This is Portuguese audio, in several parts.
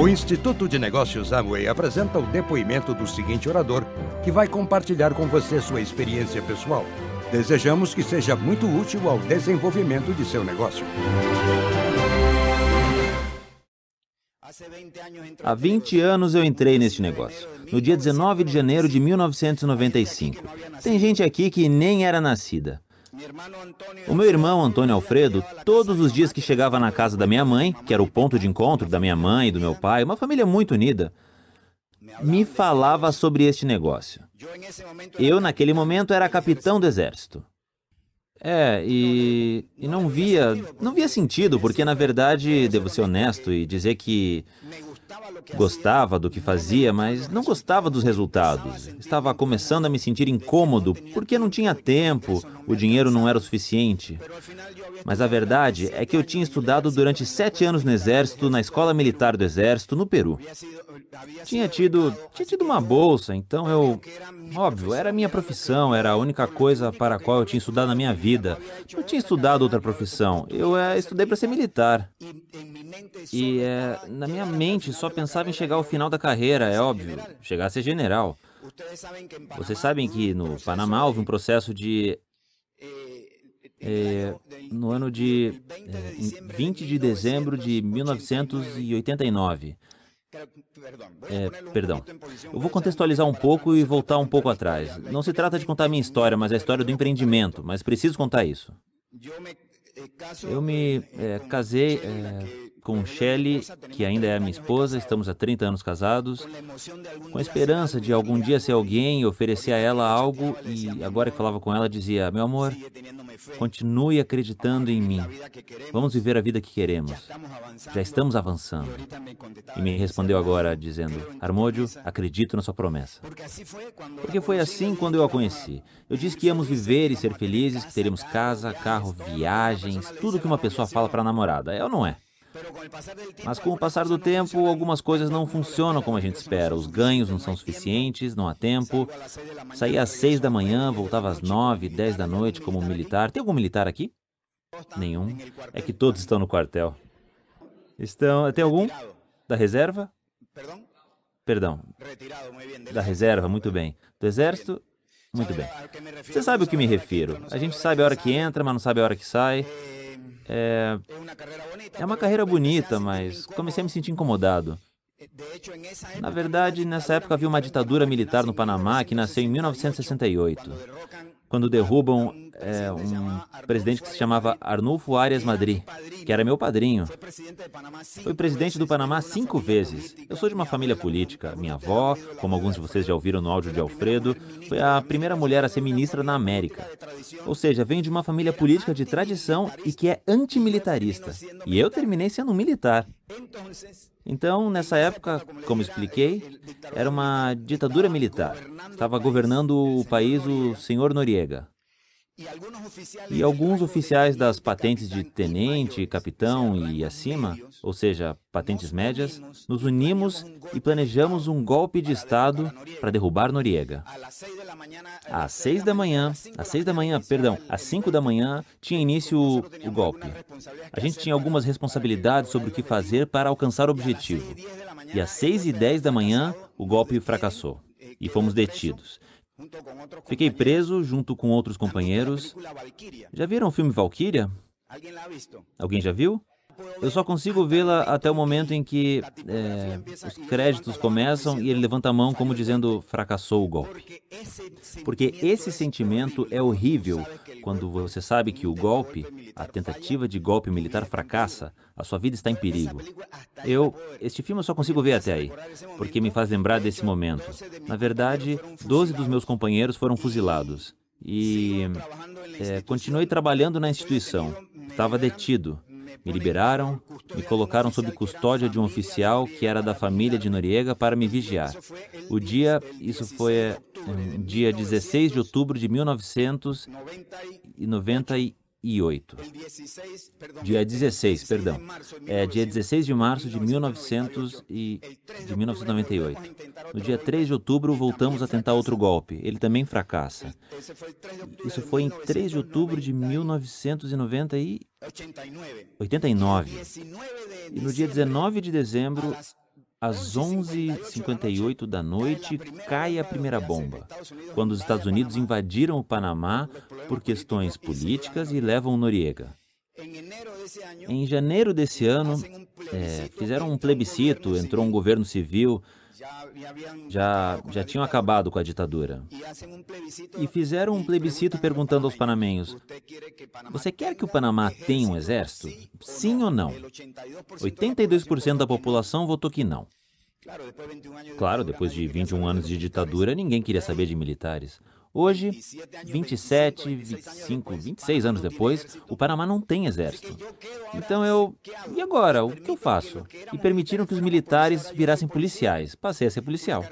O Instituto de Negócios Amway apresenta o depoimento do seguinte orador, que vai compartilhar com você sua experiência pessoal. Desejamos que seja muito útil ao desenvolvimento de seu negócio. Há 20 anos eu entrei neste negócio, no dia 19 de janeiro de 1995. Tem gente aqui que nem era nascida. O meu irmão Antônio Alfredo, todos os dias que chegava na casa da minha mãe, que era o ponto de encontro da minha mãe e do meu pai, uma família muito unida, me falava sobre este negócio. Eu, naquele momento, era capitão do exército. É, e, e não via, não via sentido, porque na verdade, devo ser honesto e dizer que Gostava do que fazia, mas não gostava dos resultados. Estava começando a me sentir incômodo porque não tinha tempo, o dinheiro não era o suficiente. Mas a verdade é que eu tinha estudado durante sete anos no Exército, na Escola Militar do Exército, no Peru. Tinha tido, tinha tido uma bolsa, então eu. Óbvio, era a minha profissão, era a única coisa para a qual eu tinha estudado na minha vida. Não tinha estudado outra profissão. Eu é, estudei para ser militar. E é, na minha mente só pensava em chegar ao final da carreira, é óbvio, chegar a ser general. Vocês sabem que no Panamá houve um processo de. É, no ano de é, eh, 20 de dezembro de 1989. É, eh, perdão. Eu vou contextualizar um pouco e voltar um pouco atrás. Não se trata de contar minha história, mas é a história do empreendimento, mas preciso contar isso. Eu me é, casei. É, com Shelley, que ainda é minha esposa, estamos há 30 anos casados, com a esperança de algum dia ser alguém, oferecer a ela algo e agora que falava com ela dizia: "Meu amor, continue acreditando em mim. Vamos viver a vida que queremos. Já estamos avançando." E me respondeu agora dizendo: "Armódio, acredito na sua promessa." Porque foi assim quando eu a conheci. Eu disse que íamos viver e ser felizes, que teríamos casa, carro, viagens, tudo que uma pessoa fala para namorada. É ou não é? Mas com o passar do tempo, algumas coisas não funcionam como a gente espera. Os ganhos não são suficientes, não há tempo. Saía às seis da manhã, voltava às nove, dez da noite como militar. Tem algum militar aqui? Nenhum. É que todos estão no quartel. Estão. Tem algum? Da reserva? Perdão. Da reserva, muito bem. Do exército? Muito bem. Você sabe o que me refiro. A gente sabe a hora que entra, mas não sabe a hora que sai. Eh, é, é uma carreira bonita, mas comecei a me sentir incomodado. Na verdade, nessa época havia uma ditadura militar no Panamá que nasceu em 1968 quando derrubam é, um presidente que se chamava Arnulfo Arias Madrid, que era meu padrinho. Foi presidente do Panamá cinco vezes. Eu sou de uma família política. Minha avó, como alguns de vocês já ouviram no áudio de Alfredo, foi a primeira mulher a ser ministra na América. Ou seja, vem de uma família política de tradição e que é antimilitarista. E eu terminei sendo um militar. Então, nessa época, como expliquei, era uma ditadura militar. Estava governando o país o senhor Noriega. E alguns oficiais das patentes de tenente, capitão e acima, ou seja, patentes médias, nos unimos e planejamos um golpe de Estado para derrubar Noriega. Às seis da manhã, às seis da manhã, perdão, às cinco da manhã, tinha início o, golpe. A gente tinha algumas responsabilidades sobre o que fazer para alcançar o objetivo. E às seis e dez da manhã, o golpe fracassou e fomos detidos. Fiquei preso junto com outros companheiros. Já viram o filme Valkyria? Alguém já viu? Eu só consigo vê-la até o momento em que é, os créditos começam e ele levanta a mão como dizendo fracassou o golpe. Porque esse sentimento é horrível quando você sabe que o golpe, a tentativa de golpe militar fracassa, a sua vida está em perigo. Eu, este filme eu só consigo ver até aí, porque me faz lembrar desse momento. Na verdade, 12 dos meus companheiros foram fuzilados. E é, continuei trabalhando na instituição. Estava detido. Me liberaram, me colocaram sob custódia de um oficial que era da família de Noriega para me vigiar. O dia, isso foi um, eh, dia 16 de outubro de 1991 e 8. Dia 16, perdão. É dia 16 de março de, 1900 e, de 1998. No dia 3 de outubro, voltamos a tentar outro assim. golpe. Ele também fracassa. Isso foi em 3 de outubro de 1989. E no dia 19 de dezembro, às 11h58 da noite, cai a primeira bomba, quando os Estados Unidos invadiram o Panamá por questões políticas e levam Noriega. Em janeiro desse ano, é, fizeram um plebiscito, entrou um governo civil, já, já tinham acabado com a ditadura. E fizeram um plebiscito perguntando aos panamenhos: Você quer que o Panamá tenha um exército? Sim ou não? 82% da população votou que não. Claro, depois de 21 anos de ditadura, ninguém queria saber de militares. Hoje, 27, 25, 26 anos depois, o Panamá não tem exército. Então eu. E agora? O que eu faço? E permitiram que os militares virassem policiais. Passei a ser policial.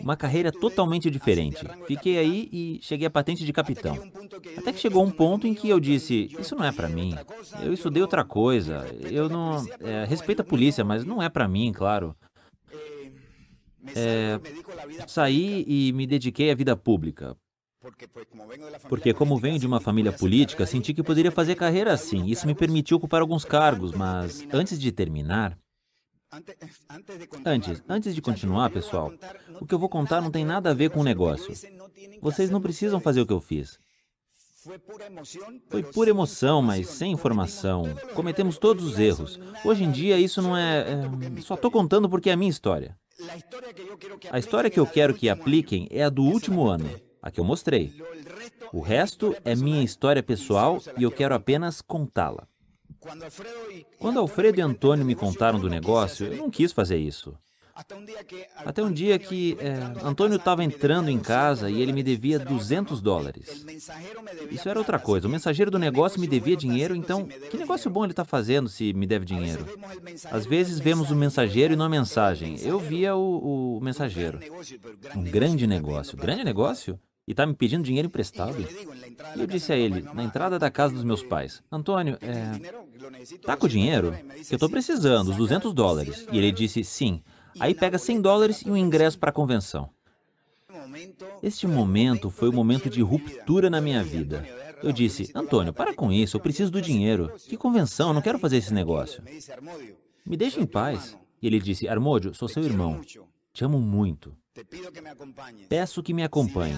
Uma carreira totalmente diferente. Assim Fiquei aí e cheguei à patente de capitão. Até que chegou um ponto em que eu disse: Isso não é para mim. Eu estudei outra coisa. Eu não. É, respeito a polícia, mas não é para mim, claro é, saí e me dediquei à vida pública. Porque, como venho de uma família política, senti que poderia fazer carreira assim. Isso me permitiu ocupar alguns cargos, mas antes de terminar. Antes, antes de continuar, pessoal, o que eu vou contar não tem nada a ver com o negócio. Vocês não precisam fazer o que eu fiz. Foi pura emoção, mas sem informação. Cometemos todos os erros. Hoje em dia, isso não é. é só estou contando porque é a minha história. A história que eu quero que apliquem é a do último ano, a que eu mostrei. O resto é minha história pessoal e eu quero apenas contá-la. Quando Alfredo e Antônio me contaram do negócio, eu não quis fazer isso. Até um dia que é, Antônio estava eh, entrando em casa e ele me devia 200 dólares. Isso era outra coisa. O mensageiro do negócio me devia dinheiro, então que negócio bom ele está fazendo se me deve dinheiro? Às vezes vemos o mensageiro e não a mensagem. Eu via o, o mensageiro. Um grande negócio. Grande negócio? e está me pedindo dinheiro emprestado? E eu disse a ele, na entrada da casa dos meus pais, Antônio, é, tá com dinheiro? Que eu estou precisando, os 200 dólares. E ele disse, sim. Aí pega 100 dólares e um ingresso para a convenção. Este momento foi o momento de ruptura na minha vida. Eu disse, Antônio, para com isso, eu preciso do dinheiro. Que convenção, eu não quero fazer esse negócio. Me deixa em paz. E ele disse, Armódio, sou seu irmão. Te amo muito. Peço que me acompanhe.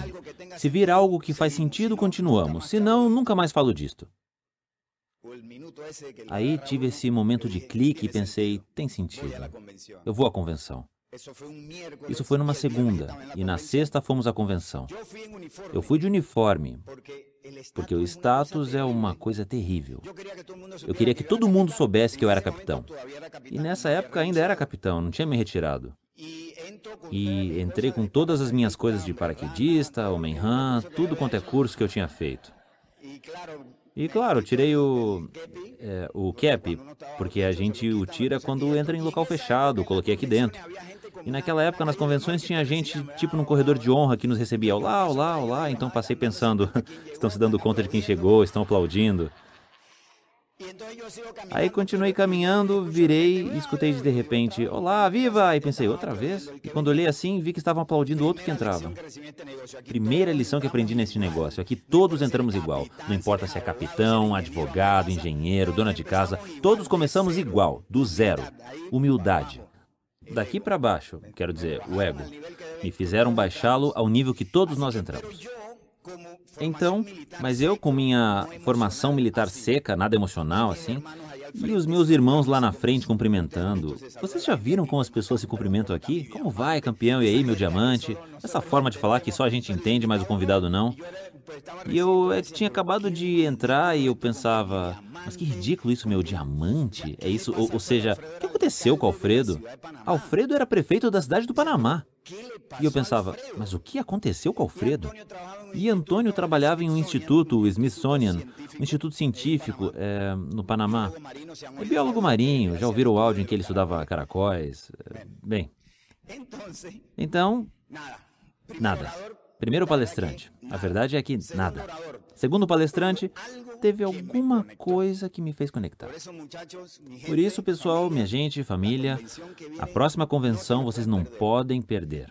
Se vir algo que faz sentido, continuamos. Se não, nunca mais falo disto. Aí tive esse momento de clique e pensei: tem sentido. Eu vou à convenção. Isso foi numa segunda, e na sexta fomos à convenção. Eu fui de uniforme, porque o status é uma coisa terrível. Eu queria que todo mundo soubesse que eu era capitão. E nessa época ainda era capitão, não tinha me retirado. E entrei com todas as minhas coisas de paraquedista, Homem-Ram, tudo quanto é curso que eu tinha feito. E claro, tirei o, é, o cap, porque a gente o tira quando entra em local fechado, coloquei aqui dentro. E naquela época, nas convenções, tinha gente, tipo, num corredor de honra que nos recebia olá, olá, olá. Então passei pensando, estão se dando conta de quem chegou, estão aplaudindo. Então Aí continuei caminhando, virei e escutei de repente: Olá, viva! E pensei: outra vez? E quando olhei assim, vi que estavam aplaudindo outro que entrava. Primeira lição que aprendi nesse negócio: aqui é todos entramos igual. Não importa se é capitão, advogado, engenheiro, dona de casa, todos começamos igual, do zero. Humildade. Daqui para baixo, quero dizer, o ego. Me fizeram baixá-lo ao nível que todos nós entramos. Então, mas eu com minha formação militar assim. seca, nada emocional assim, e os meus irmãos lá na frente cumprimentando. Vocês já viram como as pessoas se cumprimentam aqui? Como vai, campeão? E aí, meu diamante? Essa forma de falar que só a gente entende, mas o convidado não. E eu é, tinha acabado de entrar e eu pensava, mas que ridículo isso, meu diamante? É isso, ou, ou seja, o que aconteceu com Alfredo? Alfredo era prefeito da cidade do Panamá. E eu pensava, mas o que aconteceu com Alfredo? E Antônio trabalhava em um instituto, o Smithsonian, um instituto científico é, no Panamá. É biólogo marinho, já ouviram o áudio em que ele estudava caracóis? Eh, bem. Então, nada. Primeiro palestrante. A verdade é que nada. Segundo o palestrante, teve alguma coisa que me fez conectar. Por isso, pessoal, minha gente, família, a próxima convenção vocês não podem perder.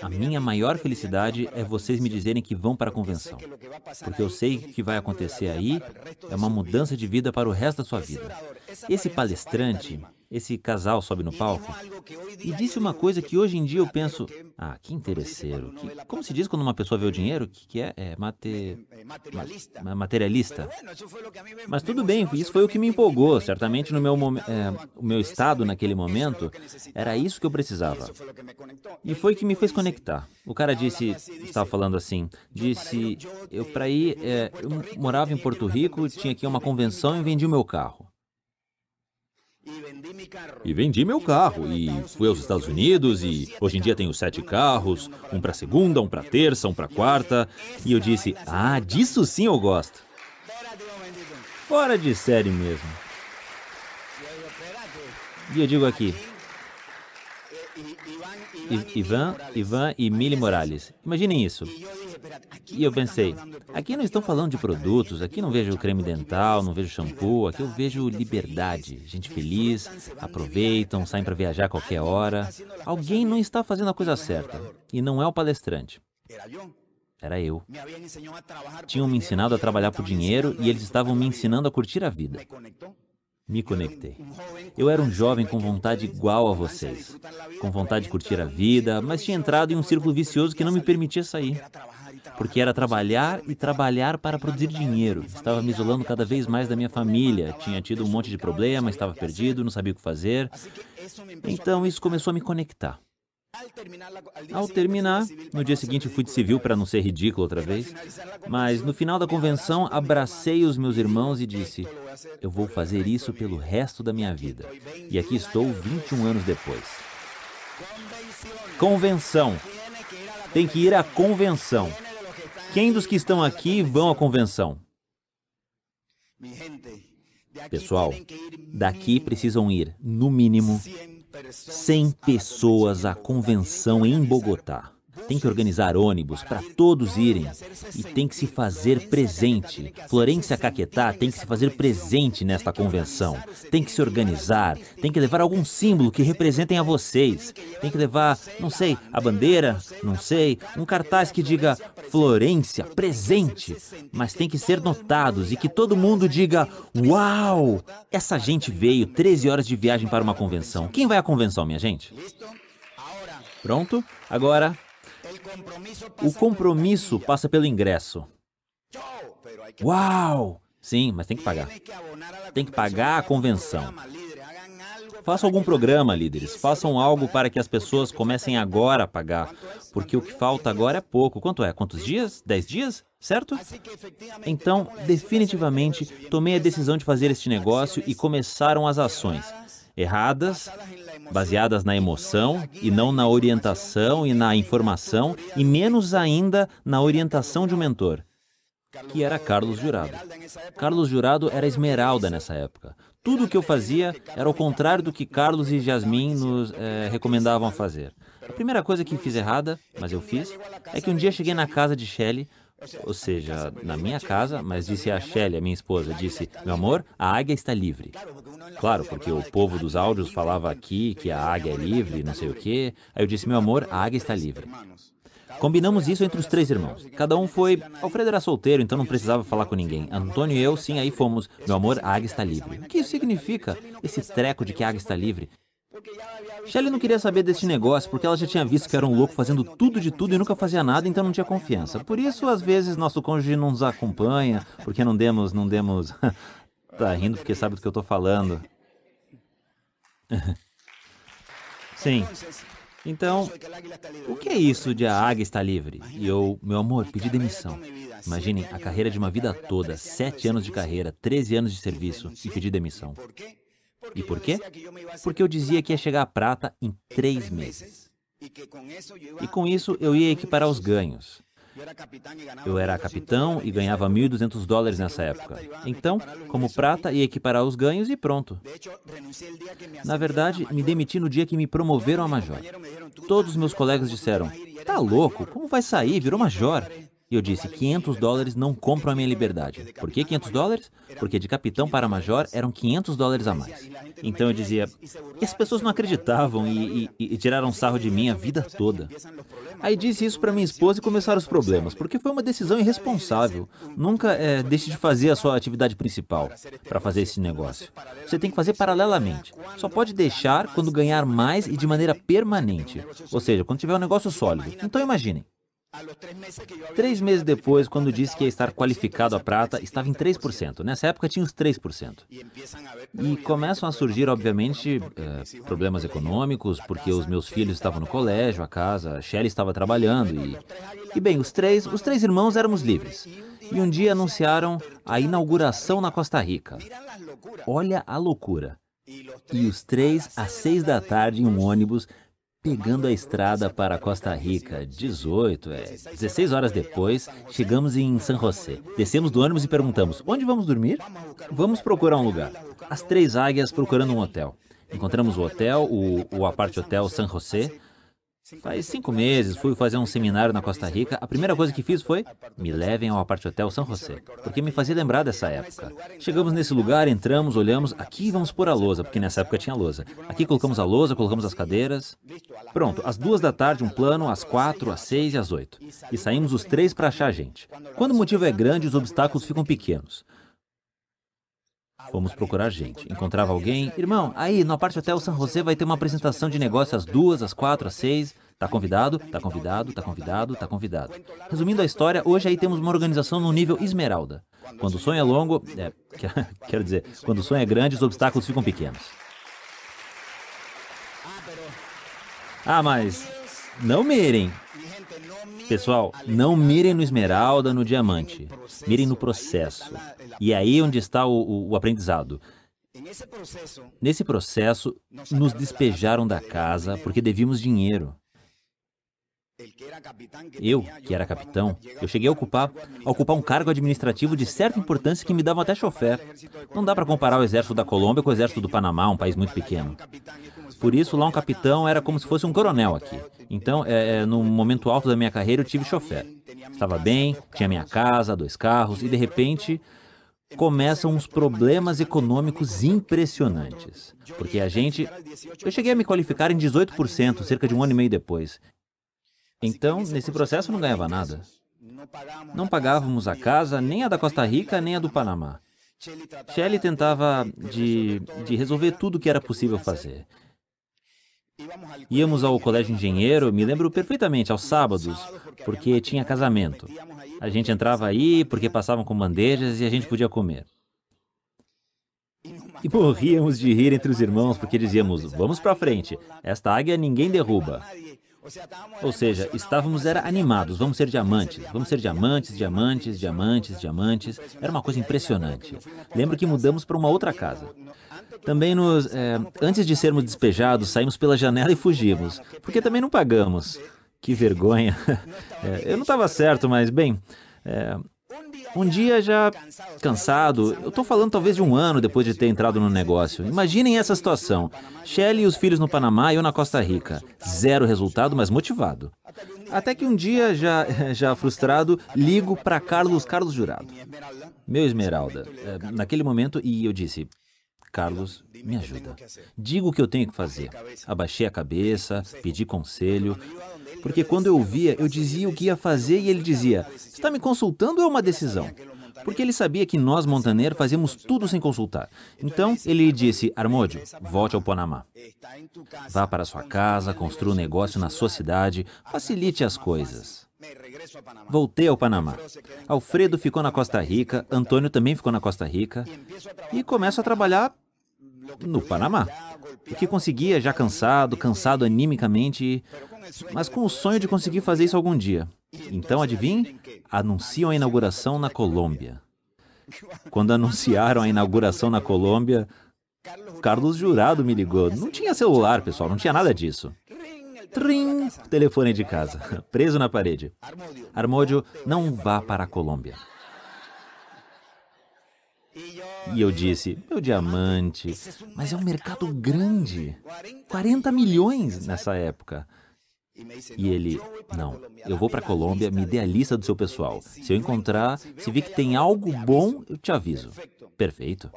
A minha maior felicidade é vocês me dizerem que vão para a convenção, porque eu sei que o que vai acontecer aí é uma mudança de vida para o resto da sua vida. Esse palestrante esse casal sobe no palco e disse uma coisa que hoje em dia eu penso, ah, que interesseiro. Que, como se diz quando uma pessoa vê o dinheiro? Que, que é? É mate... Eh, materialista. materialista. Mas tudo bem, isso foi o que me empolgou. Certamente no meu, é, o meu estado naquele momento, era isso que eu precisava. E foi que me tipo fez conectar. O cara disse, estava falando assim, disse, eu para ir, é, eu morava em Porto Rico, tinha aqui uma convenção e vendi o meu carro. E vendi meu carro e fui aos Estados Unidos e hoje em dia tenho sete carros, um para segunda, um para terça, um para quarta. E eu disse: "Ah, disso sim eu gosto". Fora de série mesmo. E eu digo aqui: Ivan, Ivan e Mili Morales. Imaginem isso. E eu pensei, aqui não estão falando de produtos, aqui não vejo creme dental, não vejo shampoo, aqui eu vejo liberdade, gente feliz, aproveitam, saem para viajar a qualquer hora. Alguém não está fazendo a coisa certa e não é o palestrante. Era eu. Tinham me ensinado a trabalhar por dinheiro e eles estavam me ensinando a curtir a vida me conectei. Eu era um jovem com vontade igual a vocês, com vontade de curtir a vida, mas tinha entrado em um círculo vicioso que não me permitia sair porque era trabalhar e trabalhar para produzir dinheiro. Estava me isolando cada vez mais da minha família, tinha tido um monte de problemas, estava perdido, não sabia o que fazer. Então isso começou a me conectar. Ao terminar, no dia seguinte fui de civil para não ser ridículo outra vez, mas no final da convenção abracei os meus irmãos e disse: Eu vou fazer isso pelo resto da minha vida. E aqui estou 21 anos depois. Convenção. Tem que ir à convenção. Quem dos que estão aqui vão à convenção? Pessoal, daqui precisam ir, no mínimo, 100 pessoas à convenção em Bogotá. Tem que organizar ônibus para todos irem e tem que se fazer presente. Florência Caquetá tem que se fazer presente nesta convenção. Tem que se organizar, tem que levar algum símbolo que representem a vocês. Tem que levar, não sei, a bandeira, não sei, um cartaz que diga Florência presente, mas tem que ser notados e que todo mundo diga: "Uau! Essa gente veio 13 horas de viagem para uma convenção. Quem vai à convenção, minha gente?" Então, Pronto? Agora o compromisso passa pelo ingresso. Uau! Sim, mas tem que pagar. Tem que pagar a convenção. Façam algum programa, líderes. Façam algo para que as pessoas comecem agora a pagar. Porque o que falta agora é pouco. Quanto é? Quantos dias? Dez dias? Certo? Então, definitivamente, tomei a decisão de fazer este negócio e começaram as ações erradas, baseadas na emoção e não na orientação e na informação, e menos ainda na orientação de um mentor, que era Carlos Jurado. Carlos Jurado era esmeralda nessa época. Tudo o que eu fazia era o contrário do que Carlos e Jasmin nos é, recomendavam fazer. A primeira coisa que fiz errada, mas eu fiz, é que um dia cheguei na casa de Shelley ou seja, na minha casa, mas disse a Shelley a minha esposa, disse, meu amor, a águia está livre. Claro, porque o povo dos áudios falava aqui que a águia é livre, não sei o quê. Aí eu disse, meu amor, a águia está livre. Combinamos isso entre os três irmãos. Cada um foi. Alfredo era solteiro, então não precisava falar com ninguém. Antônio e eu, sim, aí fomos. Meu amor, a águia está livre. O que isso significa? Esse treco de que a águia está livre? Shelly não queria saber desse negócio porque ela já tinha visto que era um louco fazendo tudo de tudo e nunca fazia nada, então não tinha confiança. Por isso, às vezes, nosso cônjuge não nos acompanha, porque não demos, não demos. tá rindo porque sabe do que eu tô falando. Sim. Então, o que é isso de a águia estar livre? E eu, meu amor, pedi demissão. Imaginem, a carreira de uma vida toda, sete anos de carreira, 13 anos de serviço e pedi demissão. E por quê? Porque eu dizia que ia chegar a prata em três meses. E com isso eu ia equiparar os ganhos. Eu era capitão e ganhava 1.200 dólares nessa época. Então, como prata, ia equiparar os ganhos e pronto. Na verdade, me demiti no dia que me promoveram a major. Todos os meus colegas disseram: Tá louco, como vai sair? Virou major. E eu disse: 500 dólares não compram a minha liberdade. Por que 500 dólares? Porque de capitão para major eram 500 dólares a mais. Então eu dizia: e as pessoas não acreditavam e, e, e tiraram sarro de mim a vida toda. Aí disse isso para minha esposa e começaram os problemas, porque foi uma decisão irresponsável. Nunca é, deixe de fazer a sua atividade principal para fazer esse negócio. Você tem que fazer paralelamente. Só pode deixar quando ganhar mais e de maneira permanente. Ou seja, quando tiver um negócio sólido. Então imaginem. Três meses depois, quando disse que ia estar qualificado a prata, estava em 3%. Nessa época tinha uns 3%. E começam a surgir, obviamente, eh, problemas econômicos, porque os meus filhos estavam no colégio, a casa, a Shelly estava trabalhando. E, e bem, os três, os três irmãos éramos livres. E um dia anunciaram a inauguração na Costa Rica. Olha a loucura. E os três, às seis da tarde, em um ônibus, Pegando a estrada para Costa Rica, 18, é, 16 horas depois, chegamos em San José. Descemos do ônibus e perguntamos: onde vamos dormir? Vamos procurar um lugar. As três águias procurando um hotel. Encontramos o hotel, o, o Hotel San José, Faz cinco meses fui fazer um seminário na Costa Rica. A primeira coisa que fiz foi me levem ao apart hotel São José, porque me né? fazia lembrar dessa época. É Chegamos nesse né? lugar, entramos, olhamos. Aqui vamos pôr a lousa, porque é nessa época tinha né? lousa. Aqui colocamos a é lousa, colocamos as cadeiras. Pronto, às duas da tarde um plano, às quatro, às seis e às oito. E saímos os três para achar gente. Quando o motivo é grande, os obstáculos ficam pequenos. Fomos procurar gente. Encontrava alguém. Irmão, aí, no Aparte Hotel San José vai ter uma apresentação de negócio às duas, às quatro, às seis. Tá convidado, tá convidado, tá convidado, tá convidado. Resumindo a história, hoje aí temos uma organização no nível esmeralda. Quando o sonho é longo, é, quero dizer, quando o sonho é grande, os obstáculos ficam pequenos. Ah, mas não mirem. Pessoal, não mirem no esmeralda, no diamante. Mirem no processo. E aí onde está o, o aprendizado. Nesse processo, nos despejaram da casa porque devíamos dinheiro. Eu, que era capitão, eu cheguei a ocupar, a ocupar um cargo administrativo de certa importância que me davam até chofé. Não dá para comparar o exército da Colômbia com o exército do Panamá, um país muito pequeno. Por isso, lá um capitão era como se fosse um coronel aqui. Então, é, é, no momento alto da minha carreira, eu tive chofer. Estava bem, tinha minha casa, dois carros, e de repente começam uns problemas econômicos impressionantes. Porque a gente. Eu cheguei a me qualificar em 18%, cerca de um ano e meio depois. Então, nesse processo, eu não ganhava nada. Não pagávamos a casa, nem a da Costa Rica, nem a do Panamá. Shelley tentava de, de resolver tudo o que era possível fazer. Íamos ao colégio engenheiro, me lembro perfeitamente, aos sábados, porque tinha casamento. A gente entrava aí porque passavam com bandejas e a gente podia comer. E morríamos de rir entre os irmãos porque dizíamos: vamos para frente, esta águia ninguém derruba. Ou seja, estávamos era animados, vamos ser diamantes, vamos ser diamantes, diamantes, diamantes, diamantes. Era uma coisa impressionante. Lembro que mudamos para uma outra casa. Também nos, é, antes de sermos despejados, saímos pela janela e fugimos, porque também não pagamos. Que vergonha. É, eu não estava certo, mas bem. É, um dia já cansado, eu estou falando talvez de um ano depois de ter entrado no negócio. Imaginem essa situação: Shelley e os filhos no Panamá e eu na Costa Rica. Zero resultado, mas motivado. Até que um dia, já, já frustrado, ligo para Carlos Carlos Jurado, meu esmeralda, é, naquele momento, e eu disse: Carlos, me ajuda. Digo o que eu tenho que fazer. Abaixei a cabeça, pedi conselho, porque quando eu via, eu dizia o que ia fazer e ele dizia: Está me consultando ou é uma decisão? Porque ele sabia que nós, Montaner, fazemos tudo sem consultar. Então, ele disse, Armódio, volte ao Panamá. Vá para sua casa, construa um negócio na sua cidade, facilite as coisas. Voltei ao Panamá. Alfredo ficou na Costa Rica, Antônio também ficou na Costa Rica e começo a trabalhar no Panamá. O que conseguia já cansado, cansado animicamente, mas com o sonho de conseguir fazer isso algum dia. Então, adivinhe? Anunciam a inauguração na Colômbia. Quando anunciaram a inauguração na Colômbia, Carlos Jurado me ligou. Não tinha celular, pessoal, não tinha nada disso. Trim! Telefone de casa, preso na parede. Armódio, não vá para a Colômbia. E eu disse: Meu diamante, mas é um mercado grande 40 milhões nessa época. E ele, não, eu vou para a Colômbia, me dê a lista do seu pessoal. Se eu encontrar, se vir que tem algo bom, eu te aviso. Perfeito.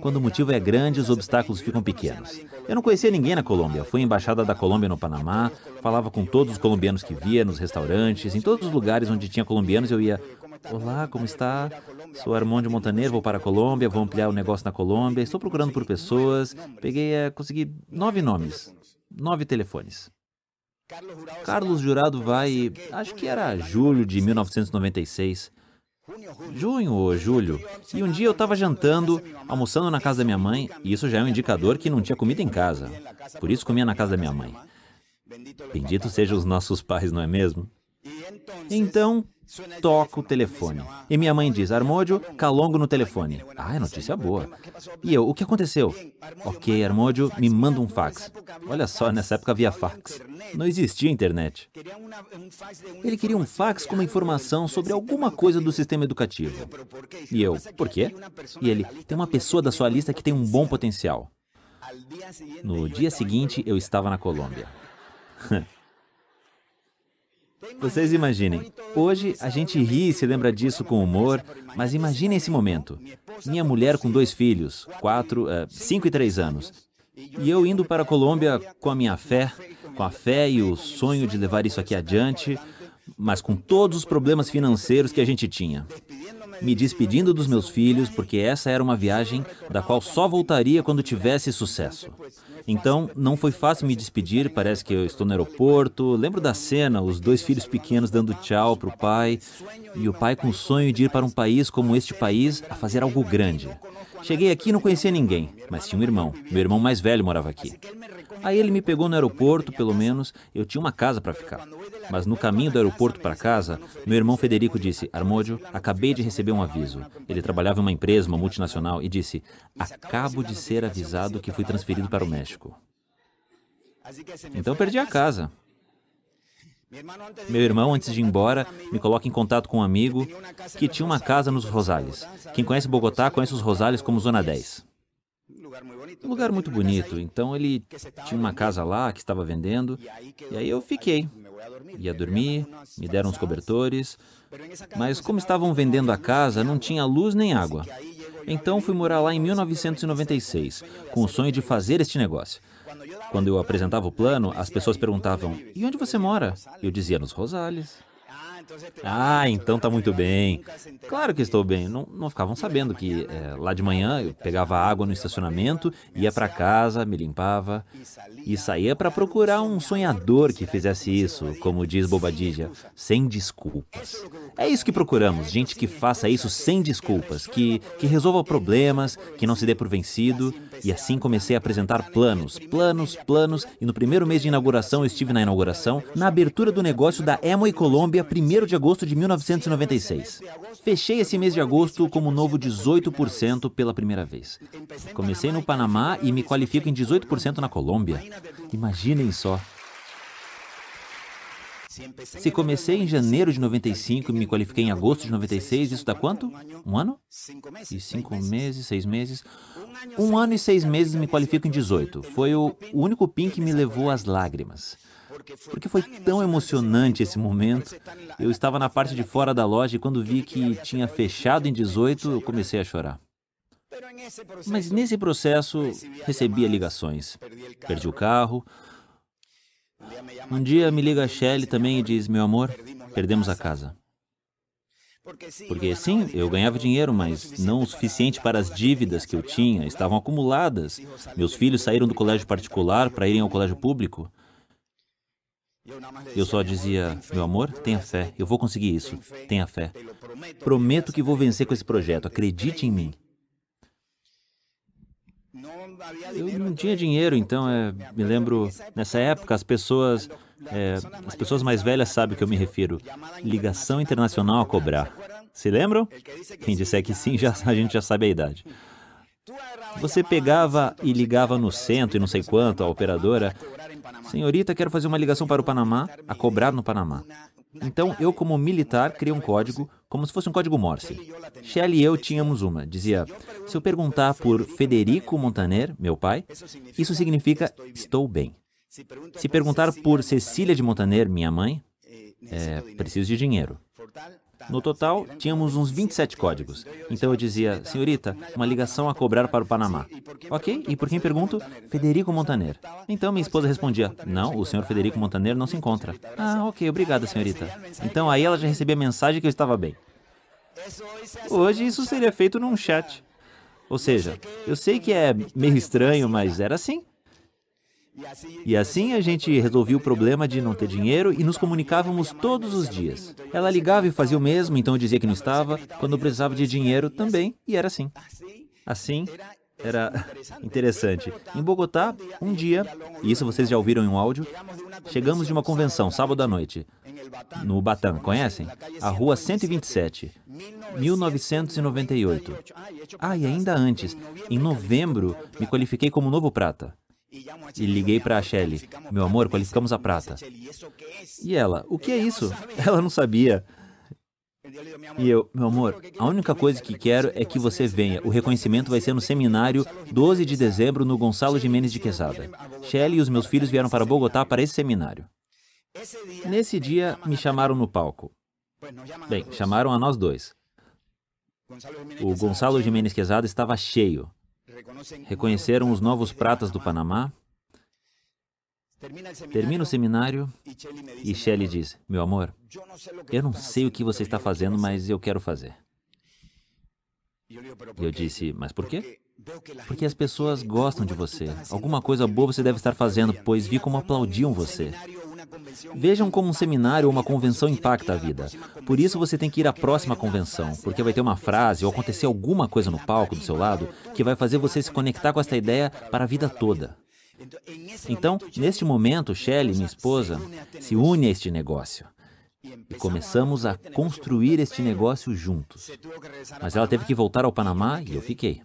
Quando o motivo é grande, os obstáculos ficam pequenos. Eu não conhecia ninguém na Colômbia. Fui à embaixada da Colômbia no Panamá, falava com todos os colombianos que via, nos restaurantes, em todos os lugares onde tinha colombianos, eu ia, Olá, como está? Sou Armando Montaner. vou para a Colômbia, vou ampliar o negócio na Colômbia. Estou procurando por pessoas. Peguei, a, consegui nove nomes, nove telefones. Carlos Jurado vai, acho que era julho de 1996. Junho ou julho. E um dia eu estava jantando, almoçando na casa da minha mãe, e isso já é um indicador que não tinha comida em casa. Por isso comia na casa da minha mãe. Bendito sejam os nossos pais, não é mesmo? Então, toco o telefone. E minha mãe diz, Armódio, Calongo no telefone. Ah, é notícia boa. E eu, o que aconteceu? Ok, Armódio, me manda um fax. Olha só, nessa época havia fax. Não existia internet. Ele queria um fax com uma informação sobre alguma coisa do sistema educativo. E eu, por quê? E ele, tem uma pessoa da sua lista que tem um bom potencial. No dia seguinte, eu estava na Colômbia. Vocês imaginem, hoje a gente ri e se lembra disso com humor, mas imagine esse momento. Minha mulher com dois filhos, 4, eh, cinco e três anos, e eu indo para a Colômbia com a minha fé, com a fé e o sonho de levar isso aqui adiante, mas com todos os problemas financeiros que a gente tinha. Me despedindo dos meus filhos, porque essa era uma viagem da qual só voltaria quando tivesse sucesso. Então, não foi fácil me despedir, parece que eu estou no aeroporto. Lembro da cena, os dois filhos pequenos dando tchau para o pai, e o pai com o sonho de ir para um país como este país a fazer algo grande. Cheguei aqui e não conhecia ninguém, mas tinha um irmão. Meu irmão mais velho morava aqui. Aí ele me pegou no aeroporto, pelo menos eu tinha uma casa para ficar. Mas no caminho do aeroporto para casa, meu irmão Federico disse: Armódio, acabei de receber um aviso. Ele trabalhava em uma empresa, uma multinacional, e disse: Acabo de ser avisado que fui transferido para o México. Então perdi a casa. Meu irmão, antes de ir embora, me coloca em contato com um amigo que tinha uma casa nos Rosales. Quem conhece Bogotá conhece os Rosales como Zona 10. Um lugar muito bonito. Então ele tinha uma casa lá que estava vendendo. E aí eu fiquei. Ia dormir, me deram os cobertores. Mas como estavam vendendo a casa, não tinha luz nem água. Então fui morar lá em 1996, com o sonho de fazer este negócio. Quando eu apresentava o plano, as pessoas perguntavam: E onde você mora? Eu dizia: Nos Rosales. Ah, então tá muito bem. Claro que estou bem. Não, não ficavam sabendo que é, lá de manhã eu pegava água no estacionamento, ia para casa, me limpava e saía para procurar um sonhador que fizesse isso, como diz Bobadilla, sem desculpas. É isso que procuramos, gente que faça isso sem desculpas, que, que resolva problemas, que não se dê por vencido. E assim comecei a apresentar planos, planos, planos. E no primeiro mês de inauguração eu estive na inauguração, na abertura do negócio da Emo e Colômbia, primeiro 1 de agosto de 1996. Fechei esse mês de agosto como novo 18% pela primeira vez. Comecei no Panamá e me qualifico em 18% na Colômbia. Imaginem só. Se comecei em janeiro de 95 e me qualifiquei em agosto de 96, isso dá quanto? Um ano? E cinco meses, seis meses? Um ano e seis meses me qualifico em 18. Foi o único PIN que me levou às lágrimas. Porque foi tão emocionante esse momento. Eu estava na parte de fora da loja e quando vi que tinha fechado em 18, eu comecei a chorar. Mas nesse processo recebia ligações. Perdi o carro. Um dia me liga a Shelly também e diz: Meu amor, perdemos a casa. Porque sim, eu ganhava dinheiro, mas não o suficiente para as dívidas que eu tinha, estavam acumuladas. Meus filhos saíram do colégio particular para irem ao colégio público. Eu só dizia, meu amor, tenha fé, eu vou conseguir isso, tenha fé. Prometo que vou vencer com esse projeto, acredite em mim. Eu não tinha dinheiro, então é, me lembro, nessa época as pessoas, é, as pessoas mais velhas sabem o que eu me refiro. Ligação internacional a cobrar. Se lembram? Quem disser que sim, já, a gente já sabe a idade. Você pegava e ligava no centro e não sei quanto a operadora. Senhorita, quero fazer uma ligação para o Panamá, a cobrar no Panamá. Então eu, como militar, criei um código, como se fosse um código Morse. Shelley e eu tínhamos uma. Dizia: se eu perguntar por Federico Montaner, meu pai, isso significa estou bem. Se perguntar por Cecília de Montaner, minha mãe, é preciso de dinheiro. No total, tínhamos uns 27 códigos. Então eu dizia, senhorita, uma ligação a cobrar para o Panamá. Ok, e por quem pergunto? Federico Montaner. Então minha esposa respondia, não, o senhor Federico Montaner não se encontra. Ah, ok, obrigada, senhorita. Então aí ela já recebia a mensagem que eu estava bem. Hoje isso seria feito num chat. Ou seja, eu sei que é meio estranho, mas era assim. E assim a gente assim resolvia o problema de não ter dinheiro e nos comunicávamos todos os dias. Ela ligava e fazia o mesmo, então eu dizia que não estava. Quando precisava de dinheiro, também, e era assim. Assim, era interessante. Em Bogotá, um dia, e isso vocês já ouviram em um áudio, chegamos de uma convenção, sábado à noite, no Batam, conhecem? A rua 127, 1998. Ah, e ainda antes, em novembro, me qualifiquei como novo prata. E liguei para a Shelly. Meu amor, qualificamos a prata. É e ela, o que é isso? Ela não sabia. E eu, meu amor, a única coisa que quero é que você venha. O reconhecimento vai ser no seminário 12 de dezembro no Gonçalo Jiménez de Quesada. Shelly e os meus filhos vieram para Bogotá para esse seminário. Nesse dia, me chamaram no palco. Bem, chamaram a nós dois. O Gonçalo de Quesada estava cheio reconheceram os novos pratas do Panamá. Termina o seminário e Shelley diz: Meu amor, eu não sei o que você está fazendo, mas eu quero fazer. E eu disse: Mas por quê? Porque as pessoas gostam de você. Alguma coisa boa você deve estar fazendo, pois vi como aplaudiam você. Vejam como um seminário ou uma convenção impacta a vida. Por isso você tem que ir à próxima convenção, porque vai ter uma frase ou acontecer alguma coisa no palco do seu lado que vai fazer você se conectar com esta ideia para a vida toda. Então, neste momento, Shelley, minha esposa, se une a este negócio. E começamos a construir este negócio juntos. Mas ela teve que voltar ao Panamá e eu fiquei.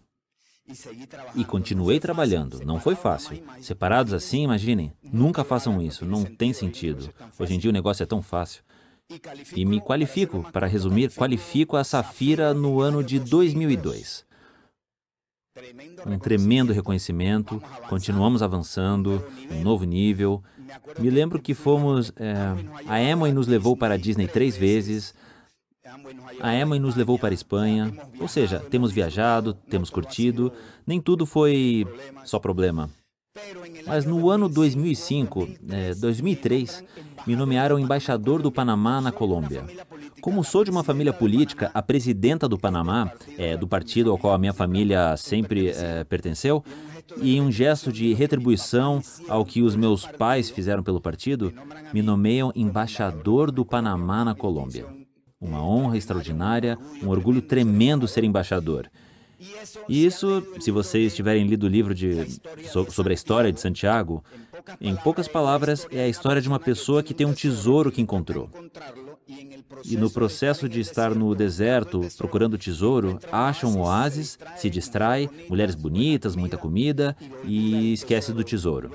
E continuei trabalhando, não foi fácil. Separados assim, imaginem. Nunca façam isso, não tem sentido. Hoje em dia o negócio é tão fácil. E me qualifico, para resumir, qualifico a Safira no ano de 2002. Um tremendo reconhecimento, continuamos avançando, um novo nível. Me lembro que fomos. É, a Emily nos levou para a Disney três vezes, a Emma é nos levou para a Espanha, ou seja, temos viajado, temos assim, curtido, nem tudo foi só problema. Mas no ano 2005, 2003, né, me nomearam embaixador do Panamá na Colômbia. Como sou de uma família política, a presidenta do Panamá, é do partido ao qual a minha família sempre é, pertenceu, e em um gesto de retribuição ao que os meus pais fizeram pelo partido, me nomeiam embaixador do Panamá na Colômbia. Uma honra extraordinária, um orgulho tremendo ser embaixador. E isso, se vocês tiverem lido o livro de, sobre a história de Santiago, em poucas palavras, é a história de uma pessoa que tem um tesouro que encontrou e no processo de estar no deserto procurando tesouro, acha um oásis, se distrai, mulheres bonitas, muita comida e esquece do tesouro.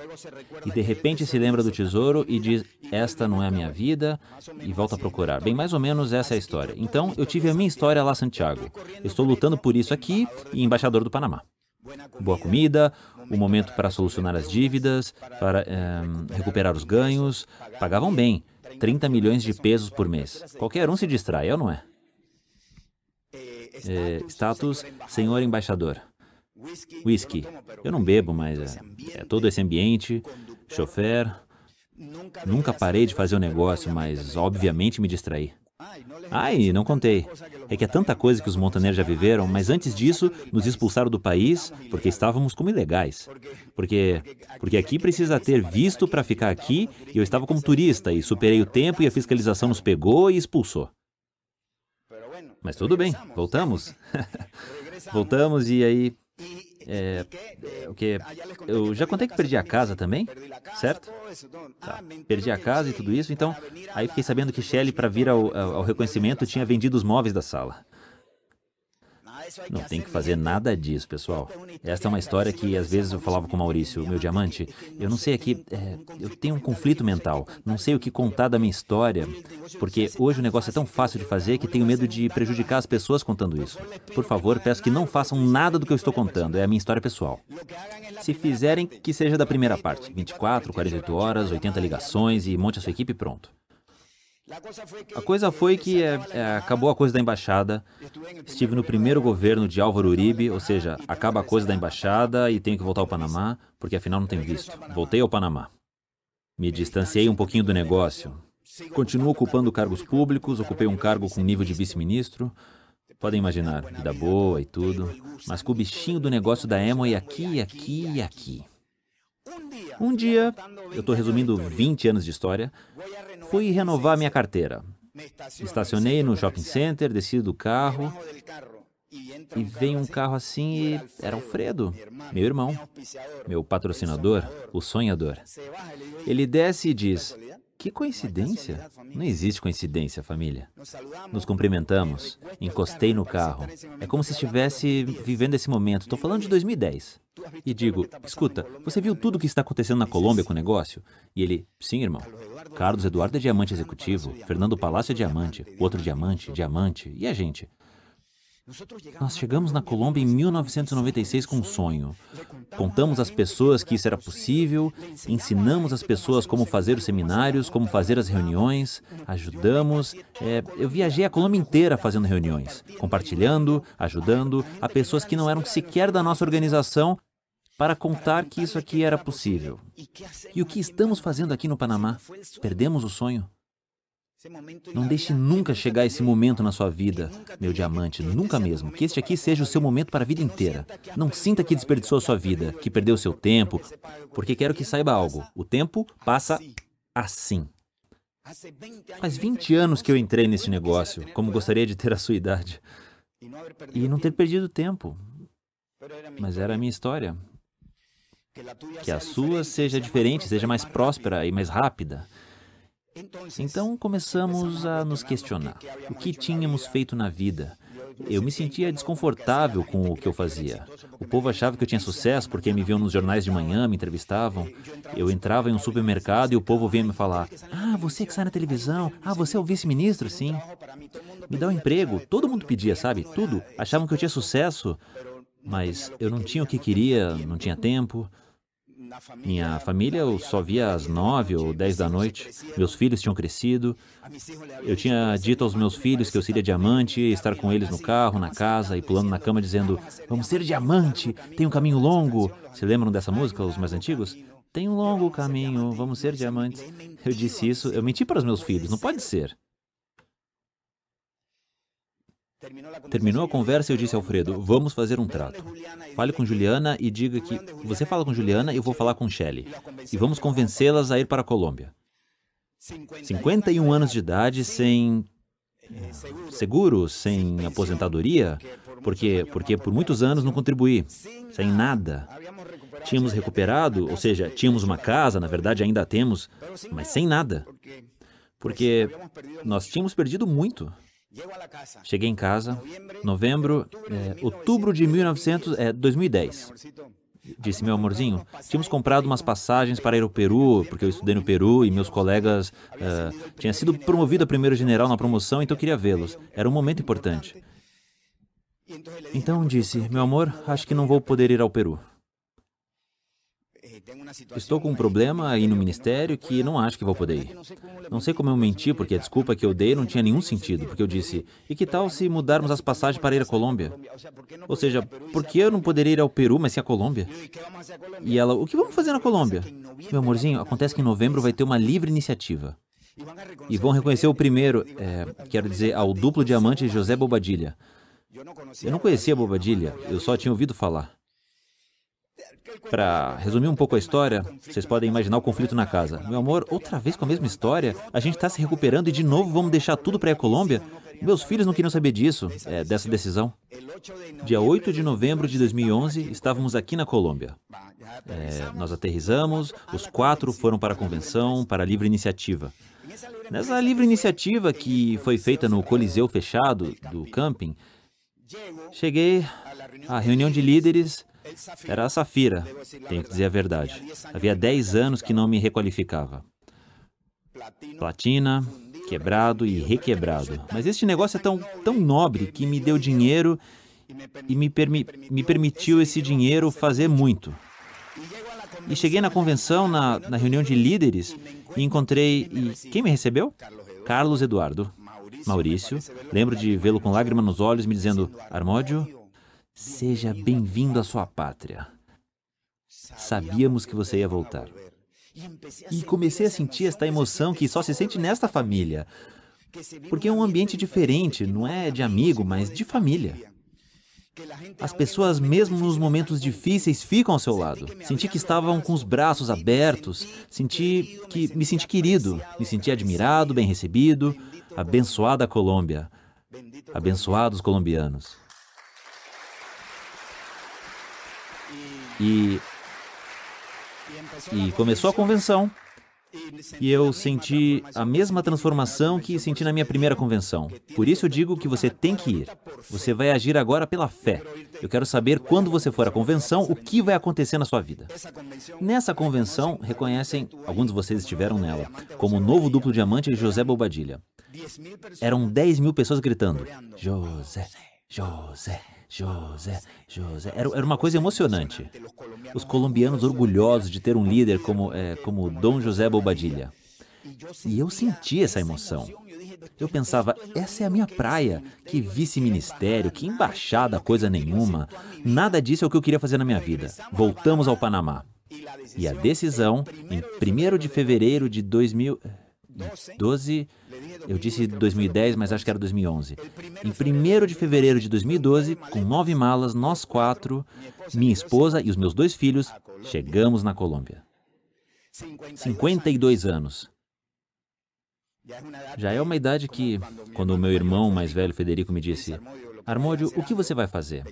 E de repente se lembra do tesouro e diz: Esta não é a minha vida, e volta a procurar. Bem, mais ou menos essa é a história. Então, eu tive a minha história lá, Santiago. estou lutando por isso aqui e embaixador do Panamá boa comida, o momento para solucionar as dívidas, para eh, recuperar os ganhos. Pagavam bem, 30 milhões de pesos por mês. Qualquer um se distrai, é ou não é? é status, senhor embaixador. Whisky. Eu não bebo, mas é, é todo esse ambiente, chofer. Nunca parei de fazer o um negócio, mas obviamente me distraí. Ai, não contei. É que é tanta coisa que os montaneiros já viveram, mas antes disso nos expulsaram do país porque estávamos como ilegais. Porque, porque aqui precisa ter visto para ficar aqui e eu estava como turista e superei o tempo e a fiscalização nos pegou e expulsou. Mas tudo bem, voltamos. voltamos e aí é, é, o que? Eu já contei que perdi a casa também, certo? Tá. Perdi a casa e tudo isso, então aí fiquei sabendo que Shelley, para vir ao, ao reconhecimento, tinha vendido os móveis da sala. Não é tem assim que fazer nada disso, pessoal. Esta é uma história que às vezes eu falava com o Maurício, meu diamante. Eu não sei aqui, é, eu tenho um conflito mental. Não sei o que contar da minha história, porque hoje o negócio é tão fácil de fazer que tenho medo de prejudicar as pessoas contando isso. Por favor, peço que não façam nada do que eu estou contando. É a minha história pessoal. Se fizerem, que seja da primeira parte. 24, 48 horas, 80 ligações e monte a sua equipe pronto. A coisa foi que é, é, acabou a coisa da embaixada. Estive no primeiro governo de Álvaro Uribe, ou seja, acaba a coisa da embaixada e tenho que voltar ao Panamá, porque afinal não tenho visto. Voltei ao Panamá. Me distanciei um pouquinho do negócio. Continuo ocupando cargos públicos, ocupei um cargo com nível de vice-ministro. Podem imaginar, vida boa e tudo, mas com o bichinho do negócio da Emma e aqui, aqui e aqui. Um dia, eu estou resumindo 20 anos de história, fui renovar minha carteira. Estacionei no shopping center, desci do carro e veio um carro assim e era Alfredo, meu irmão, meu patrocinador, o sonhador. Ele desce e diz: que coincidência! É Não existe coincidência, família. Nos cumprimentamos, encostei no carro. É como se estivesse vivendo esse momento. Estou falando de 2010. E digo: escuta, você viu tudo o que está acontecendo na Colômbia com o negócio? E ele: sim, irmão. Carlos Eduardo é diamante executivo, Fernando é Palácio é diamante, o outro diamante, diamante, e a gente? Nós chegamos na Colômbia em 1996 com um sonho. Contamos às pessoas que isso era possível, ensinamos às pessoas como fazer os seminários, como fazer as reuniões, ajudamos. É, eu viajei a Colômbia inteira fazendo reuniões, compartilhando, ajudando a pessoas que não eram sequer da nossa organização para contar que isso aqui era possível. E o que estamos fazendo aqui no Panamá? Perdemos o sonho? Não deixe nunca chegar esse momento na sua vida, meu diamante, nunca mesmo. Que este aqui seja o seu momento para a vida inteira. Não sinta que desperdiçou a sua vida, que perdeu seu tempo, porque quero que saiba algo. O tempo passa assim. assim. Faz 20 anos que eu entrei nesse negócio, como gostaria né? de ter a sua idade. E não ter perdido tempo. Mas era a minha história. Que a sua seja diferente, seja mais próspera e mais rápida. Então começamos a nos questionar o que tínhamos feito na vida. Eu me sentia desconfortável com o que eu fazia. O povo achava que eu tinha sucesso porque me viam nos jornais de manhã, me entrevistavam. Eu entrava em um supermercado e o povo vinha me falar: Ah, você que sai na televisão. Ah, você é o vice-ministro, sim. Me dá um emprego. Todo mundo pedia, sabe? Tudo. Achavam que eu tinha sucesso. Mas eu não tinha o que queria, não tinha tempo. Minha família eu só via às nove ou dez da noite. Meus filhos tinham crescido. Eu tinha dito aos meus filhos que eu seria diamante, estar com eles no carro, na casa e pulando na cama dizendo: "Vamos ser diamante, tem um caminho longo". Se lembram dessa música os mais antigos? Tem um longo caminho, vamos ser diamantes. Eu disse isso, eu menti para os meus filhos, não pode ser. Terminou a conversa e eu disse Alfredo, vamos fazer um trato. Fale com Juliana e diga que você fala com Juliana, eu vou falar com Shelley. E vamos convencê-las a ir para a Colômbia. 51 anos de idade sem eh, eh, seguro, sem aposentadoria, porque, porque por muitos anos não contribuí, sem ah, nada. Tínhamos recuperado, ou seja, tínhamos uma casa, na verdade ainda a temos, mas sem nada. Porque nós tínhamos perdido muito. Cheguei em casa, novembro, é, outubro de 1900, é, 2010. Disse, meu amorzinho, tínhamos comprado umas passagens para ir ao Peru, porque eu estudei no Peru e meus colegas... Uh, tinha sido promovido a primeiro general na promoção, então eu queria vê-los. Era um momento importante. Então disse, meu amor, acho que não vou poder ir ao Peru. Estou com um problema aí no ministério que não acho que vou poder ir. Não sei como eu menti, porque a desculpa que eu dei não tinha nenhum sentido, porque eu disse: e que tal se mudarmos as passagens para ir à Colômbia? Ou seja, por que eu não poderia ir ao Peru, mas sim à Colômbia? E ela: o que vamos fazer na Colômbia? Meu amorzinho, acontece que em novembro vai ter uma livre iniciativa. E vão reconhecer o primeiro, é, quero dizer, ao duplo diamante José Bobadilha. Eu não conhecia Bobadilha, eu só tinha ouvido falar. Para resumir um pouco a história, vocês podem imaginar o conflito na casa. Meu amor, outra vez com a mesma história? A gente está se recuperando e de novo vamos deixar tudo para a Colômbia? Meus filhos não queriam saber disso, é, dessa decisão. Dia 8 de novembro de 2011, estávamos aqui na Colômbia. É, nós aterrizamos, os quatro foram para a convenção, para a livre iniciativa. Nessa livre iniciativa que foi feita no Coliseu fechado do camping, cheguei à reunião de líderes era a Safira, tenho que dizer a verdade. Havia 10 anos que não me requalificava. Platina, quebrado e requebrado. Mas este negócio é tão, tão nobre que me deu dinheiro e me, permi me permitiu esse dinheiro fazer muito. E cheguei na convenção, na, na reunião de líderes, e encontrei. E quem me recebeu? Carlos Eduardo. Maurício. Lembro de vê-lo com lágrima nos olhos, me dizendo: Armódio, Seja bem-vindo à sua pátria. Sabíamos que você ia voltar. E comecei a sentir esta emoção que só se sente nesta família. Porque é um ambiente diferente, não é de amigo, mas de família. As pessoas, mesmo nos momentos difíceis, ficam ao seu lado. Senti que estavam com os braços abertos, senti que me senti querido, me senti admirado, bem recebido. Abençoada Colômbia. Abençoados colombianos. E, e começou a convenção. E eu senti a mesma transformação que senti na minha primeira convenção. Por isso eu digo que você tem que ir. Você vai agir agora pela fé. Eu quero saber quando você for à convenção o que vai acontecer na sua vida. Nessa convenção, reconhecem, alguns de vocês estiveram nela, como o novo duplo diamante de José Bobadilha. Eram 10 mil pessoas gritando: José, José, José, José. Era, era uma coisa emocionante. Os colombianos orgulhosos de ter um líder como, é, como Dom José Bobadilha. E eu senti essa emoção. Eu pensava, essa é a minha praia. Que vice-ministério, que embaixada, coisa nenhuma. Nada disso é o que eu queria fazer na minha vida. Voltamos ao Panamá. E a decisão, em 1 de fevereiro de 2000. 12, eu disse 2010, mas acho que era 2011. Em 1 de fevereiro de 2012, com nove malas, nós quatro, minha esposa e os meus dois filhos, chegamos na Colômbia. 52 anos. Já é uma idade é que, quando o meu irmão mais velho Federico me disse, Armódio, o que você vai fazer?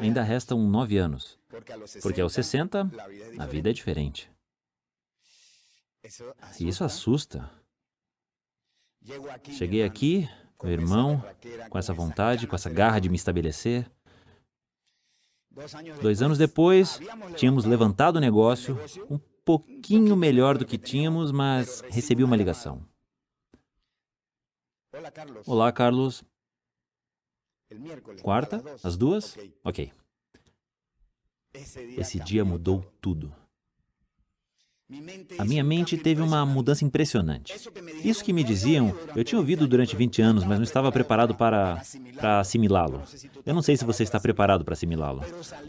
Ainda restam nove anos, porque aos 60 a vida é diferente. E isso assusta. Cheguei aqui, meu irmão, com essa vontade, com essa garra de me estabelecer. Dois anos depois, tínhamos levantado o negócio, um pouquinho melhor do que tínhamos, mas recebi uma ligação. Olá, Carlos. Quarta? Às duas? Ok. Esse dia mudou tudo. A minha mente teve uma mudança impressionante. Isso que me diziam, eu tinha ouvido durante 20 anos, mas não estava preparado para, para assimilá-lo. Eu não sei se você está preparado para assimilá-lo,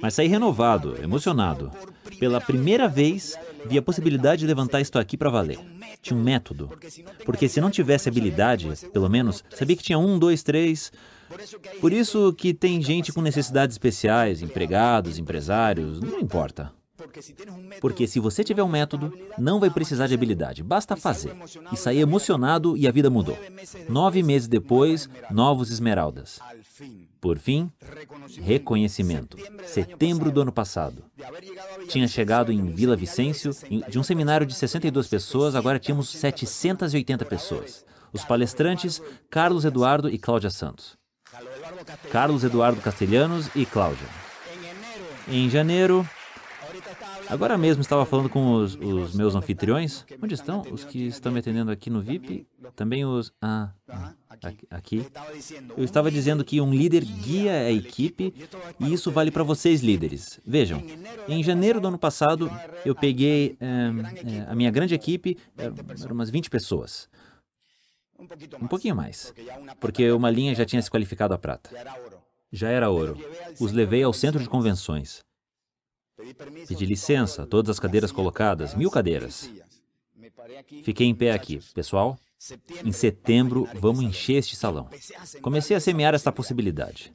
mas saí renovado, emocionado. Pela primeira vez, vi a possibilidade de levantar isto aqui para valer. Tinha um método. Porque se não tivesse habilidade, pelo menos, sabia que tinha um, dois, três. Por isso que tem gente com necessidades especiais, empregados, empresários, não importa. Porque se você tiver um método, não vai precisar de habilidade, basta fazer. E sair emocionado e a vida mudou. Nove meses depois, novos esmeraldas. Por fim, reconhecimento. Setembro do ano passado. Tinha chegado em Vila Vicêncio, de um seminário de 62 pessoas, agora tínhamos 780 pessoas. Os palestrantes, Carlos Eduardo e Cláudia Santos. Carlos Eduardo Castelhanos e Cláudia. Em janeiro, Agora mesmo estava falando com os, os, meus anfitriões. Onde estão os que estão me atendendo aqui no VIP? Também os... Ah, aqui. Eu estava dizendo que um líder guia a equipe e isso vale para vocês, líderes. Vejam, em janeiro do ano passado, eu peguei é, é, a minha grande equipe, eh, eram umas 20 pessoas. Um pouquinho mais, porque uma linha já tinha se qualificado a prata. Já era ouro. Os levei ao centro de convenções. Pedi licença, todas as cadeiras assim é colocadas, mil cadeiras. Fiquei em pé aqui. Pessoal, em setembro vamos encher este salão. Comecei a semear esta possibilidade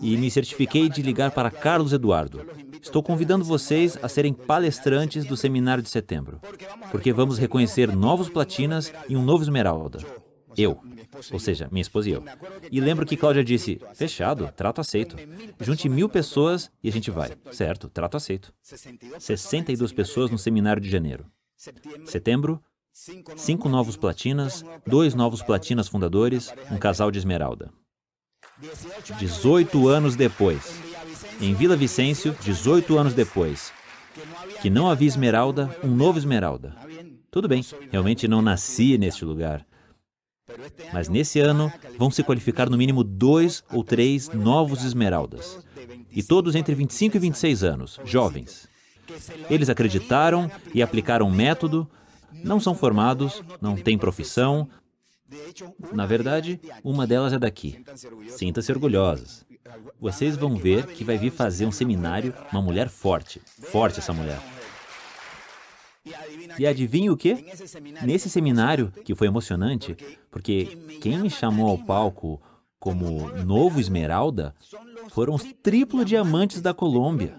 e me certifiquei de ligar para Carlos Eduardo. Estou convidando vocês a serem palestrantes do seminário de setembro, porque vamos reconhecer novos platinas e um novo esmeralda. Eu ou seja, minha esposa e eu. E lembro que Cláudia disse: assim, fechado, então, trato aceito. Junte mil né? pessoas e a gente vai. Certo, trato aceito. 62 pessoas no seminário de janeiro. Setembro, cinco novos platinas, dois novos platinas fundadores, um casal de esmeralda. 18 anos depois, em Vila Vicêncio, 18 anos depois, que não havia esmeralda, um novo esmeralda. Tudo bem, realmente não nasci neste lugar, mas nesse ano vão se qualificar no mínimo dois ou três novos esmeraldas. E todos entre 25 e 26 anos, jovens. Eles acreditaram e aplicaram o método, não são formados, não têm profissão. Na verdade, uma delas é daqui. Sinta-se orgulhosas. Vocês vão ver que vai vir fazer um seminário uma mulher forte. Forte essa mulher. E adivinha o quê? Nesse seminário, que foi emocionante, porque quem me chamou ao palco como novo Esmeralda foram os triplo diamantes da Colômbia,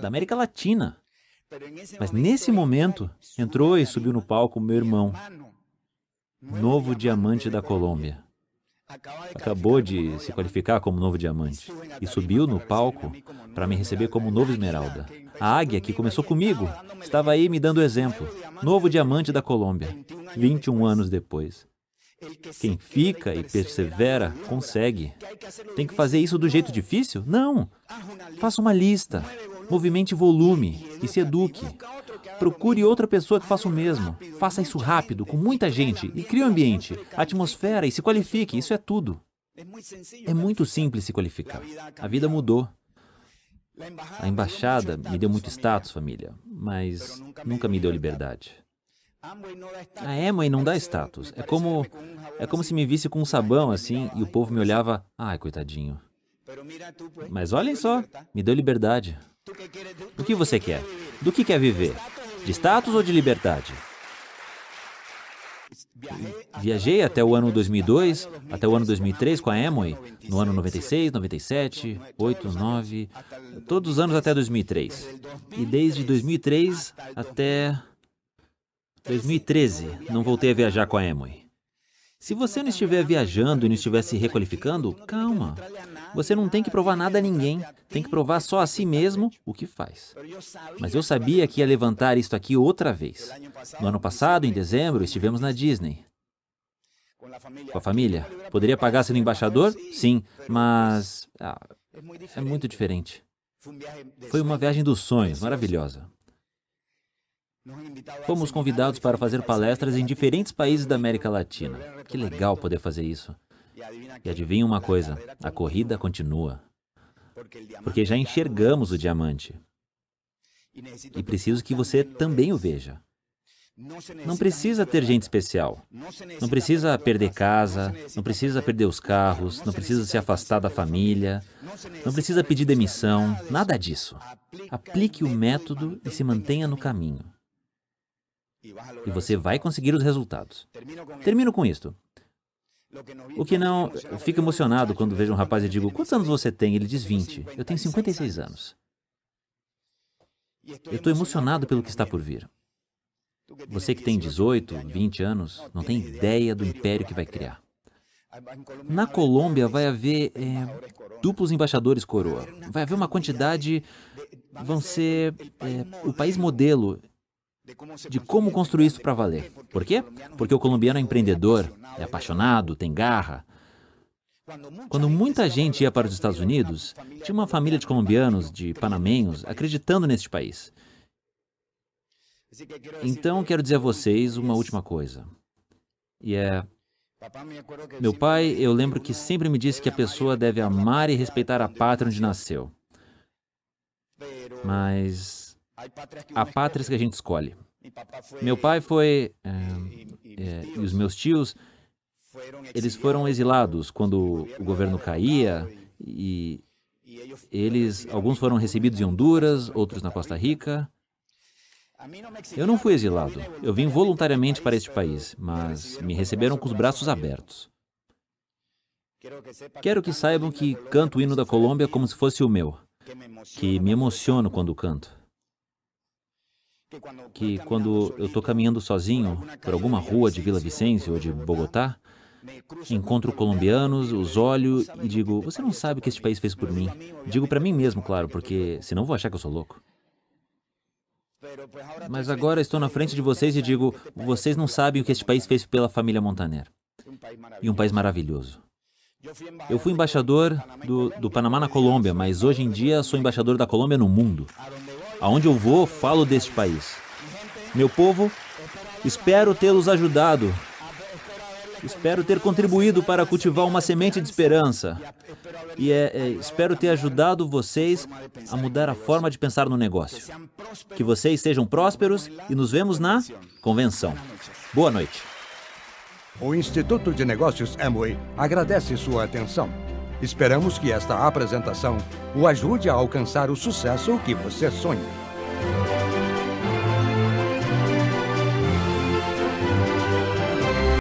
da América Latina. Mas nesse momento, entrou e subiu no palco meu irmão, novo diamante da Colômbia acabou de se qualificar como novo diamante e subiu no palco para me receber como novo esmeralda. A águia que começou comigo estava aí me dando exemplo. Novo diamante da Colômbia, 21 anos depois. Quem fica e persevera consegue. Tem que fazer isso do jeito difícil? Não! Faça uma lista, movimente volume e se eduque. Procure outra pessoa que faça o mesmo. Faça isso rápido, com muita gente, e crie o um ambiente, a atmosfera e se qualifique. Isso é tudo. É muito simples se qualificar. A vida mudou. A embaixada me deu muito status, família, mas nunca me deu liberdade. A Emma não dá status. É como, é como se me visse com um sabão assim e o povo me olhava, ai, coitadinho. Mas olhem só, me deu liberdade. O que você quer? Do que quer viver? De status ou de liberdade? Viajei até o ano 2002, até o ano 2003 com a Amway, no ano 96, 97, 8, 9, todos os anos até 2003. E desde 2003 até 2013 não voltei a viajar com a Amway. Se você não estiver viajando e não estiver se requalificando, calma. Você não tem que provar nada a ninguém, tem que provar só a si mesmo o que faz. Mas eu sabia que ia levantar isto aqui outra vez. No ano passado, em dezembro, estivemos na Disney. Com a família. Poderia pagar sendo embaixador? Sim, mas. Ah, é muito diferente. Foi uma viagem dos sonhos, maravilhosa. Fomos convidados para fazer palestras em diferentes países da América Latina. Que legal poder fazer isso. E adivinha uma coisa: a corrida continua. Porque já enxergamos o diamante. E preciso que você também o veja. Não precisa ter gente especial. Não precisa perder casa, não precisa perder os carros, não precisa se afastar da família, não precisa pedir demissão, nada disso. Aplique o método e se mantenha no caminho. E você vai conseguir os resultados. Termino com isto. O que não. Fico emocionado quando vejo um rapaz e digo: Quantos anos você tem? Ele diz 20. Eu tenho 56 anos. Eu estou emocionado pelo que está por vir. Você que tem 18, 20 anos, não tem ideia do império que vai criar. Na Colômbia vai haver é, duplos embaixadores coroa. Vai haver uma quantidade. Vão ser é, o país modelo de como construir isso para valer. Por quê? Porque o colombiano é, é empreendedor, é, é apaixonado, tem garra. Quando muita gente ia para os Estados Unidos, tinha uma família de colombianos, de panamenhos, acreditando neste país. Assim então, quero dizer a vocês uma é última coisa. E é. Meu pai, eu lembro que sempre me disse que a pessoa deve amar e respeitar a pátria onde nasceu. Mas a pátria é que a gente escolhe. Meu pai foi. É, é, e eh, eh, os meus tios, eles foram exilados quando o governo caía e eles, alguns foram recebidos em Honduras, outros na Costa Rica. Eu não fui exilado, eu vim voluntariamente para este país, mas me receberam com os braços abertos. Quero que saibam que canto o hino da Colômbia como se fosse o meu, que me emociono quando canto que quando eu estou caminhando sozinho por alguma rua de Vila Vicência ou de né, Bogotá, encontro colombianos, os olho e digo: Você não sabe o que este país fez por mim? Digo para mim mesmo, claro, porque senão vou achar que eu sou louco. Mas agora estou na frente de vocês e digo: Vocês não sabem o que este país fez pela família Montaner. E um país maravilhoso. Eu fui embaixador do, do Panamá na Colômbia, mas hoje em dia sou embaixador da Colômbia no mundo. Aonde eu vou, falo deste país. Meu povo, espero tê-los ajudado. Espero ter contribuído para cultivar uma semente de esperança. E é, é, espero ter ajudado vocês a mudar a forma de pensar no negócio. Que vocês sejam prósperos e nos vemos na convenção. Boa noite. O Instituto de Negócios Amway agradece sua atenção. Esperamos que esta apresentação o ajude a alcançar o sucesso que você sonha.